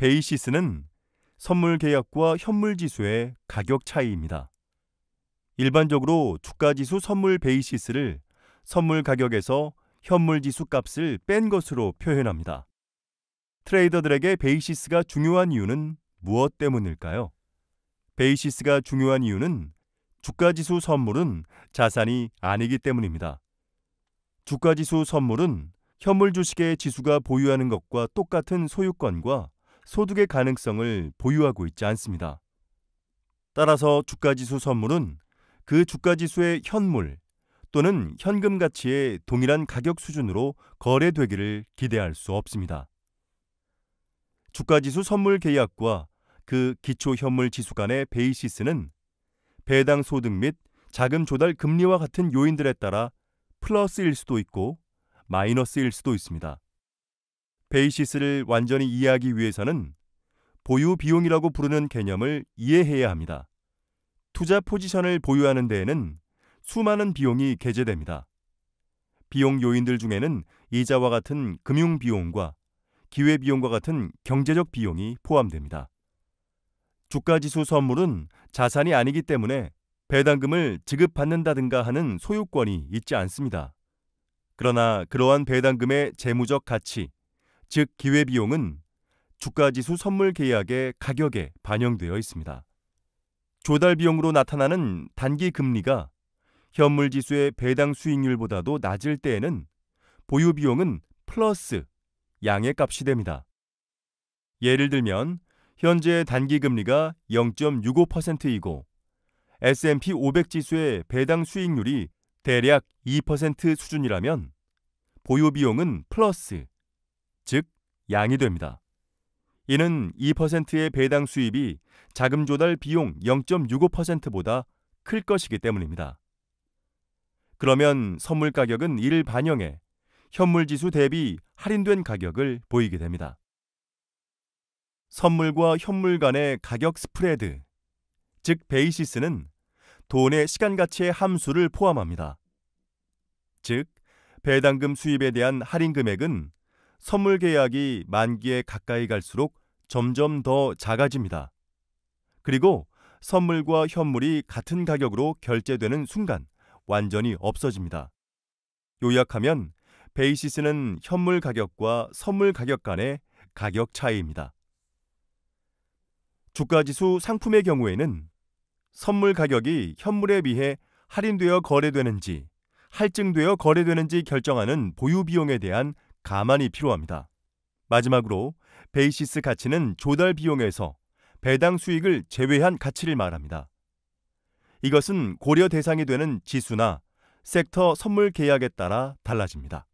베이시스는 선물 계약과 현물 지수의 가격 차이입니다. 일반적으로 주가 지수 선물 베이시스를 선물 가격에서 현물 지수 값을 뺀 것으로 표현합니다. 트레이더들에게 베이시스가 중요한 이유는 무엇 때문일까요? 베이시스가 중요한 이유는 주가지수 선물은 자산이 아니기 때문입니다. 주가지수 선물은 현물 주식의 지수가 보유하는 것과 똑같은 소유권과 소득의 가능성을 보유하고 있지 않습니다. 따라서 주가지수 선물은 그 주가지수의 현물 또는 현금 가치의 동일한 가격 수준으로 거래되기를 기대할 수 없습니다. 주가지수 선물 계약과 그 기초 현물 지수 간의 베이시스는 배당 소득 및 자금 조달 금리와 같은 요인들에 따라 플러스일 수도 있고 마이너스일 수도 있습니다. 베이시스를 완전히 이해하기 위해서는 보유 비용이라고 부르는 개념을 이해해야 합니다. 투자 포지션을 보유하는 데에는 수많은 비용이 개재됩니다. 비용 요인들 중에는 이자와 같은 금융 비용과 기회 비용과 같은 경제적 비용이 포함됩니다. 주가 지수 선물은 자산이 아니기 때문에 배당금을 지급받는다든가 하는 소유권이 있지 않습니다. 그러나 그러한 배당금의 재무적 가치, 즉 기회비용은 주가지수 선물 계약의 가격에 반영되어 있습니다. 조달 비용으로 나타나는 단기 금리가 현물 지수의 배당 수익률보다도 낮을 때에는 보유 비용은 플러스 양의 값이 됩니다. 예를 들면 현재 단기 금리가 0.65%이고 S&P 500 지수의 배당 수익률이 대략 2% 수준이라면 보유 비용은 플러스 즉 양이 됩니다. 이는 2%의 배당 수입이 자금 조달 비용 0.65%보다 클 것이기 때문입니다. 그러면 선물 가격은 이를 반영해 현물 지수 대비 할인된 가격을 보이게 됩니다. 선물과 현물 간의 가격 스프레드, 즉 베이시스는 돈의 시간 가치의 함수를 포함합니다. 즉 배당금 수입에 대한 할인 금액은 선물 계약이 만기에 가까이 갈수록 점점 더 작아집니다. 그리고 선물과 현물이 같은 가격으로 결제되는 순간 완전히 없어집니다. 요약하면 베이시스는 현물 가격과 선물 가격 간의 가격 차이입니다. 주가지수 상품의 경우에는 선물 가격이 현물에 비해 할인되어 거래되는지 할증되어 거래되는지 결정하는 보유 비용에 대한 가만히 필요합니다. 마지막으로 베이시스 가치는 조달 비용에서 배당 수익을 제외한 가치를 말합니다. 이것은 고려 대상이 되는 지수나 섹터 선물 계약에 따라 달라집니다.